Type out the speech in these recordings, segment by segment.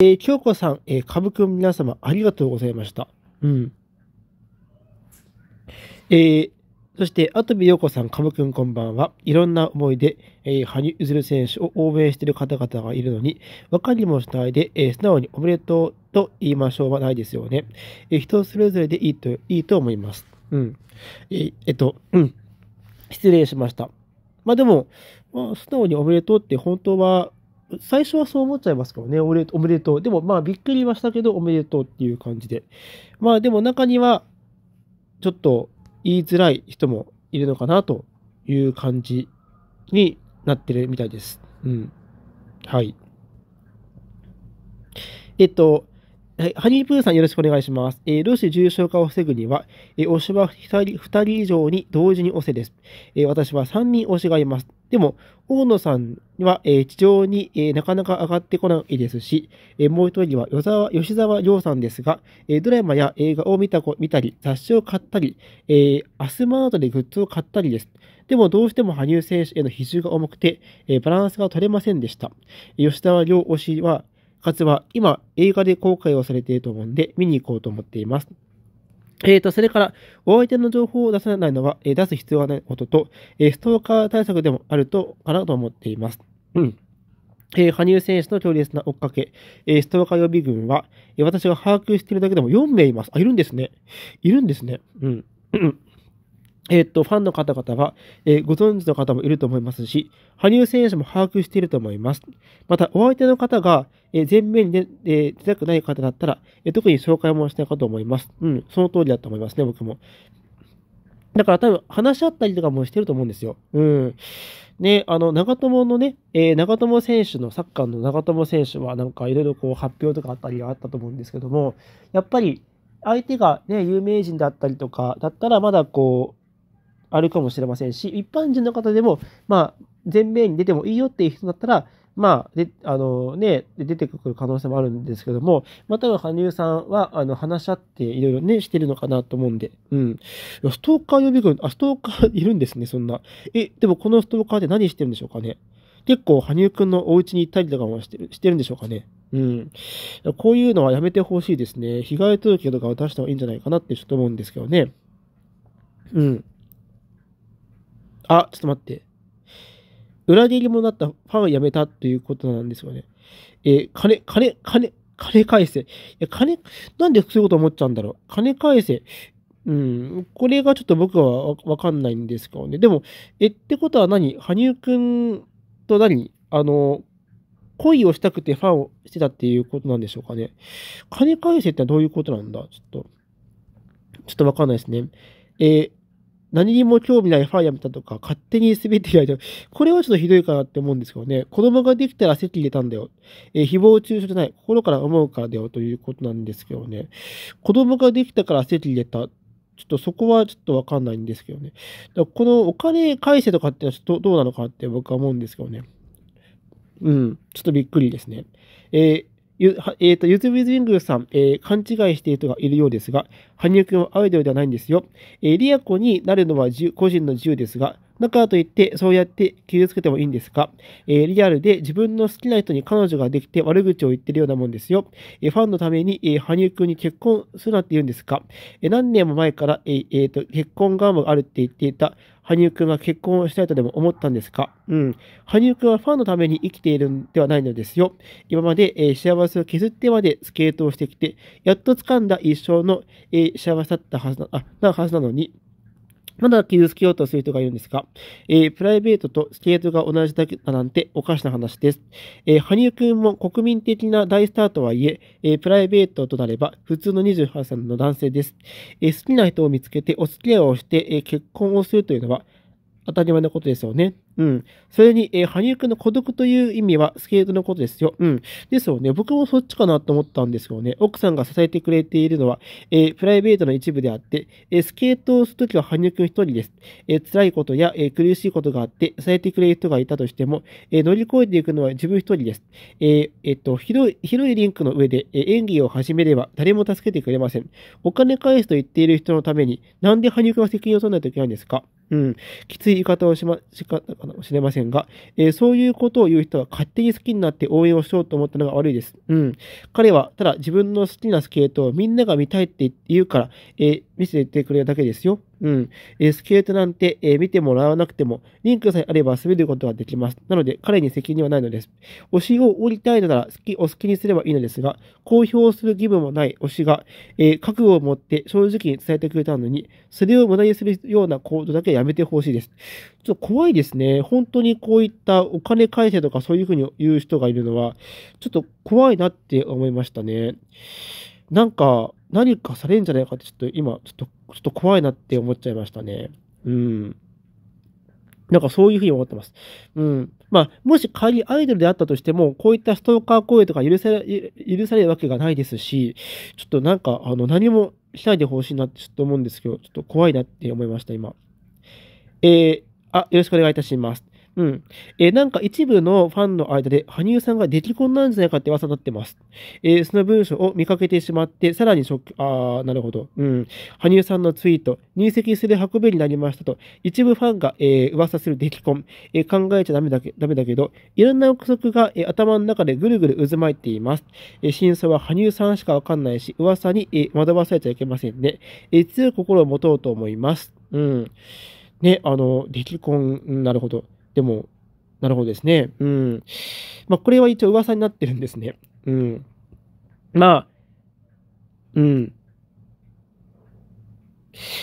えー、京子さん、えー、株くん皆様、ありがとうございました。うん。えー、そして、あとびようこさん、かぶくんこんばんは。いろんな思いで、えー、羽生結弦選手を応援している方々がいるのに、わかりもしないで、えー、素直におめでとうと言いましょうはないですよね。えー、人それぞれでいいと、いいと思います。うん。えー、えっと、うん。失礼しました。まあでも、まあ、素直におめでとうって本当は最初はそう思っちゃいますからね、おめでとう。でとうでも、まあ、びっくりはしたけど、おめでとうっていう感じで。まあ、でも中には、ちょっと言いづらい人もいるのかなという感じになってるみたいです。うん。はい。えっと、はい、ハニープーさんよろしくお願いします。えー、して重症化を防ぐには、えー、推しは2人 ,2 人以上に同時に推せです。えー、私は3人推しがいます。でも、大野さんは、えー、地上に、えー、なかなか上がってこないですし、えー、もう一人は吉沢亮さんですが、えー、ドラマや映画を見た見たり、雑誌を買ったり、えー、アスマートでグッズを買ったりです。でもどうしても羽生選手への比重が重くて、えー、バランスが取れませんでした。吉沢亮推しは、かつは今映画で公開をされていると思うんで、見に行こうと思っています。えーと、それから、お相手の情報を出さないのは、えー、出す必要はないことと、えー、ストーカー対策でもあると、かなと思っています。うん。えー、羽生選手の強烈な追っかけ、えストーカー予備軍は、え私が把握しているだけでも4名います。あ、いるんですね。いるんですね。うん。えっと、ファンの方々は、えー、ご存知の方もいると思いますし、羽生選手も把握していると思います。また、お相手の方が、えー、前面に出,、えー、出たくない方だったら、えー、特に紹介もしたいかと思います。うん、その通りだと思いますね、僕も。だから多分、話し合ったりとかもしてると思うんですよ。うん。ね、あの、長友のね、えー、長友選手の、サッカーの長友選手は、なんかいろいろこう発表とかあったりはあったと思うんですけども、やっぱり、相手がね、有名人だったりとか、だったらまだこう、あるかもしれませんし、一般人の方でも、まあ、全米に出てもいいよっていう人だったら、まあ、で、あのね、出てくる可能性もあるんですけども、または羽生さんは、あの、話し合っていろいろね、してるのかなと思うんで、うん。ストーカー予備軍、あ、ストーカーいるんですね、そんな。え、でもこのストーカーって何してるんでしょうかね。結構、羽生くんのお家に行ったりとかもしてるしてるんでしょうかね。うん。こういうのはやめてほしいですね。被害届とかを出した方がいいんじゃないかなってちょっと思うんですけどね。うん。あ、ちょっと待って。裏切り者だったファンを辞めたということなんですよね。えー、金、金、金、金返せ。いや、金、なんでそういうこと思っちゃうんだろう。金返せ。うん、これがちょっと僕はわかんないんですけどね。でも、え、ってことは何羽生くんと何あの、恋をしたくてファンをしてたっていうことなんでしょうかね。金返せってどういうことなんだちょっと、ちょっとわかんないですね。えー何にも興味ないファイヤー見たとか、勝手に滑ってやる。これはちょっとひどいかなって思うんですけどね。子供ができたら席入れたんだよ。えー、誹謗中傷じゃない。心から思うからだよということなんですけどね。子供ができたから席入れた。ちょっとそこはちょっとわかんないんですけどね。だこのお金返せとかってのはちょっとどうなのかって僕は思うんですけどね。うん。ちょっとびっくりですね。えーゆ、えっ、ー、と、ゆずズウリングさん、えー、勘違いしている人がいるようですが、羽生くんはアイドルではないんですよ。えー、リアコになるのは個人の自由ですが、だからといって、そうやって傷つけてもいいんですか、えー、リアルで自分の好きな人に彼女ができて悪口を言ってるようなもんですよ。えー、ファンのために、えー、羽生くんに結婚するなって言うんですか、えー、何年も前から、えーえーと、結婚願望があるって言っていた羽生くんが結婚をしたいとでも思ったんですかうん、羽生くんはファンのために生きているんではないのですよ。今まで、えー、幸せを削ってまでスケートをしてきて、やっと掴んだ一生の、えー、幸せだったはずな、あ、なはずなのに、まだ傷つけようとする人がいるんですが、えー、プライベートとスケートが同じだけだなんておかしな話です。えー、羽生くんも国民的な大スターとはいええー、プライベートとなれば普通の28歳の男性です。え好きな人を見つけてお付き合いをして、え結婚をするというのは、当たり前のことですよね。うん。それに、えー、羽生くんの孤独という意味はスケートのことですよ。うん。ですよね。僕もそっちかなと思ったんですけどね。奥さんが支えてくれているのは、えー、プライベートの一部であって、えー、スケートをするときは羽生くん一人です。え辛いことや、え苦しいことがあって、支えてくれる人がいたとしても、え乗り越えていくのは自分一人です。ええっと、広い、広いリンクの上で、え演技を始めれば誰も助けてくれません。お金返すと言っている人のために、なんで羽生くんは責任を取らないといけないんですかうん、きつい言い方をしま、しか、かもしれませんが、えー、そういうことを言う人は勝手に好きになって応援をしようと思ったのが悪いです。うん。彼は、ただ自分の好きなスケートをみんなが見たいって言うから、えー見せてくれるだけですよ。うん。えスケートなんて、えー、見てもらわなくても、リンクさえあれば滑ることができます。なので、彼に責任はないのです。推しを売りたいのなら、好き、お好きにすればいいのですが、公表する義務もない推しが、えー、覚悟を持って正直に伝えてくれたのに、それを無駄にするような行動だけはやめてほしいです。ちょっと怖いですね。本当にこういったお金返せとかそういうふうに言う人がいるのは、ちょっと怖いなって思いましたね。なんか、何かされるんじゃないかって、ちょっと今、ちょっと、ちょっと怖いなって思っちゃいましたね。うん。なんかそういうふうに思ってます。うん。まあ、もし仮にアイドルであったとしても、こういったストーカー行為とか許され、許されるわけがないですし、ちょっとなんか、あの、何もしないでほしいなってちょっと思うんですけど、ちょっと怖いなって思いました、今。えー、あ、よろしくお願いいたします。うん。えー、なんか一部のファンの間で、羽生さんが出来婚なんじゃないかって噂になってます。えー、その文章を見かけてしまって、さらにショック、あー、なるほど。うん。羽生さんのツイート、入籍する運びになりましたと、一部ファンが、えー、噂する出来婚、えー、考えちゃダメだけ、ダメだけど、いろんな憶測が、えー、頭の中でぐるぐる渦巻いています。えー、真相は羽生さんしかわかんないし、噂に、えー、惑わされちゃいけませんね。えー、強い心を持とうと思います。うん。ね、あの、出来婚、なるほど。でも、なるほどですね。うん。まあ、これは一応噂になってるんですね。うん。まあ、うん。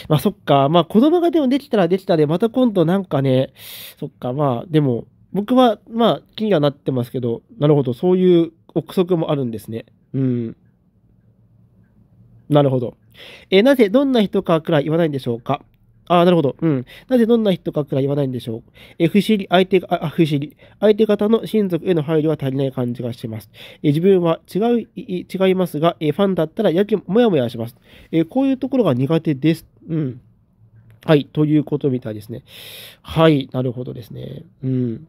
まあ、そっか。まあ、子供がでもできたらできたで、また今度なんかね、そっか。まあ、でも、僕は、まあ、気にはなってますけど、なるほど。そういう憶測もあるんですね。うん。なるほど。えなぜ、どんな人かくらい言わないんでしょうかああ、なるほど。うん。なぜどんな人かくら言わないんでしょう。え不思議、相手が、あ、不思議。相手方の親族への配慮は足りない感じがします。え自分は違う、違いますが、えファンだったらやけ、もやもやします。えこういうところが苦手です。うん。はい。ということみたいですね。はい。なるほどですね。うん。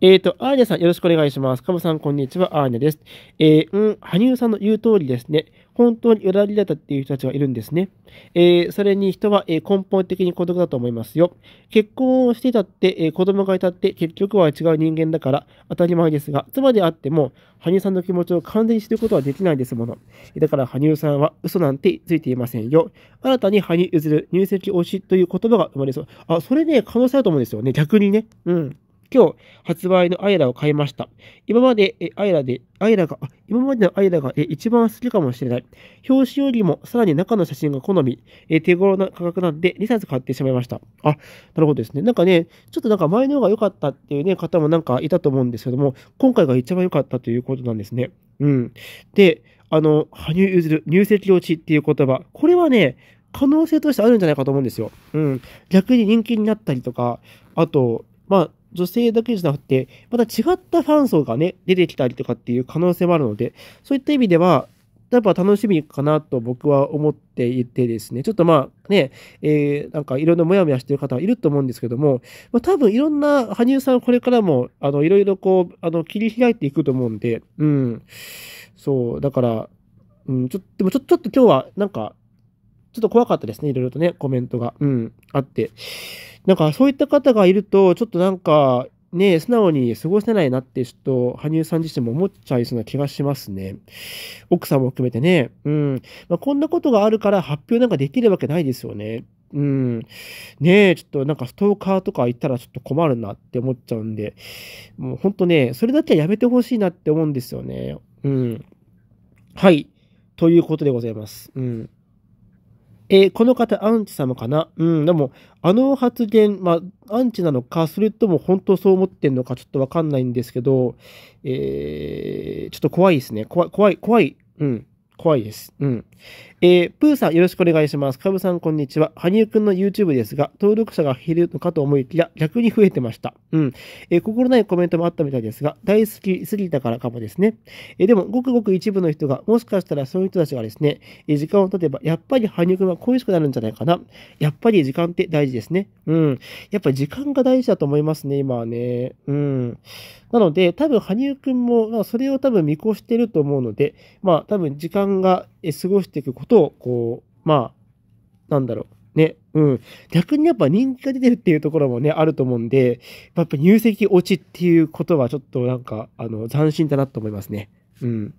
えっ、ー、と、アーニャさん、よろしくお願いします。カムさん、こんにちは。アーニャです。えー、うん、羽生さんの言う通りですね。本当に裏切られたっていう人たちがいるんですね。えー、それに人は、え根本的に孤独だと思いますよ。結婚をしてたって、えー、子供がいたって結局は違う人間だから当たり前ですが、妻であっても羽生さんの気持ちを完全に知ることはできないですもの。だから羽生さんは嘘なんてついていませんよ。新たに羽生譲る入籍推しという言葉が生まれそう。あ、それね、可能性あると思うんですよね。逆にね。うん。今日発売のアイラを買いました。今まで、えアイラで、アイラが、今までのアイラがえ一番好きかもしれない。表紙よりもさらに中の写真が好み、え手頃な価格なんで2冊買ってしまいました。あ、なるほどですね。なんかね、ちょっとなんか前の方が良かったっていうね、方もなんかいたと思うんですけども、今回が一番良かったということなんですね。うん。で、あの、羽生結弦、入籍落ちっていう言葉。これはね、可能性としてあるんじゃないかと思うんですよ。うん。逆に人気になったりとか、あと、まあ、女性だけじゃなくて、また違ったファン層がね、出てきたりとかっていう可能性もあるので、そういった意味では、やっぱ楽しみかなと僕は思っていてですね、ちょっとまあね、えー、なんかいろんなモヤモヤしてる方いると思うんですけども、まあ、多分いろんな羽生さんこれからも、あの、いろいろこう、あの、切り開いていくと思うんで、うん、そう、だから、うん、ちょっと、でもちょちょっと今日はなんか、ちょっと怖かったですね、いろいろとね、コメントが、うん、あって。なんかそういった方がいると、ちょっとなんか、ね、素直に過ごせないなって、ちょっと、羽生さん自身も思っちゃいそうな気がしますね。奥さんも含めてね。うん。まあ、こんなことがあるから発表なんかできるわけないですよね。うん。ねえ、ちょっとなんかストーカーとか行ったらちょっと困るなって思っちゃうんで、もうほんとね、それだけはやめてほしいなって思うんですよね。うん。はい。ということでございます。うん。えー、この方、アンチ様かなうん、でも、あの発言、まあ、アンチなのか、それとも本当そう思ってんのか、ちょっとわかんないんですけど、えー、ちょっと怖いですね。怖い、怖い、怖い。うん、怖いです。うん。えー、プーさんよろしくお願いします。カブさんこんにちは。羽生くんの YouTube ですが、登録者が減るのかと思いきや、逆に増えてました。うん。えー、心ないコメントもあったみたいですが、大好きすぎたからかもですね。えー、でも、ごくごく一部の人が、もしかしたらそういう人たちがですね、え時間を経てば、やっぱり羽生くんは恋しくなるんじゃないかな。やっぱり時間って大事ですね。うん。やっぱり時間が大事だと思いますね、今はね。うん。なので、多分、羽生くんも、それを多分見越してると思うので、まあ、多分時間が過ごしていくことを、こう、まあ、なんだろう。ね、うん。逆にやっぱ人気が出てるっていうところもね、あると思うんで、やっぱ入籍落ちっていうことはちょっとなんか、あの、斬新だなと思いますね。うん。